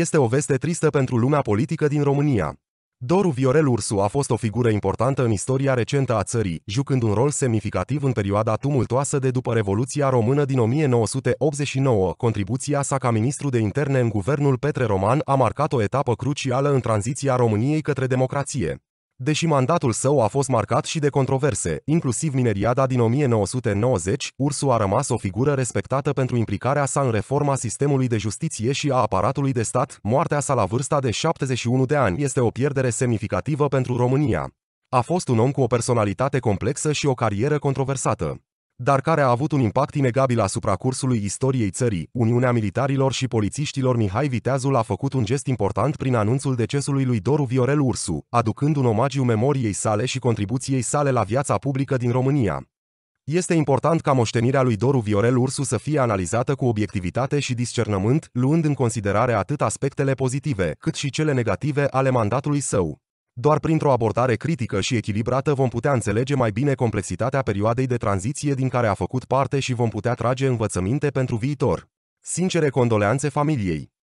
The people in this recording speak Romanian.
este o veste tristă pentru lumea politică din România. Doru Viorel Ursu a fost o figură importantă în istoria recentă a țării, jucând un rol semnificativ în perioada tumultoasă de după Revoluția Română din 1989. Contribuția sa ca ministru de interne în guvernul Petre Roman a marcat o etapă crucială în tranziția României către democrație. Deși mandatul său a fost marcat și de controverse, inclusiv mineriada din 1990, Ursu a rămas o figură respectată pentru implicarea sa în reforma sistemului de justiție și a aparatului de stat, moartea sa la vârsta de 71 de ani este o pierdere semnificativă pentru România. A fost un om cu o personalitate complexă și o carieră controversată dar care a avut un impact inegabil asupra cursului istoriei țării, Uniunea Militarilor și Polițiștilor Mihai Viteazul a făcut un gest important prin anunțul decesului lui Doru Viorel Ursu, aducând un omagiu memoriei sale și contribuției sale la viața publică din România. Este important ca moștenirea lui Doru Viorel Ursu să fie analizată cu obiectivitate și discernământ, luând în considerare atât aspectele pozitive, cât și cele negative ale mandatului său. Doar printr-o abordare critică și echilibrată vom putea înțelege mai bine complexitatea perioadei de tranziție din care a făcut parte și vom putea trage învățăminte pentru viitor. Sincere condoleanțe familiei!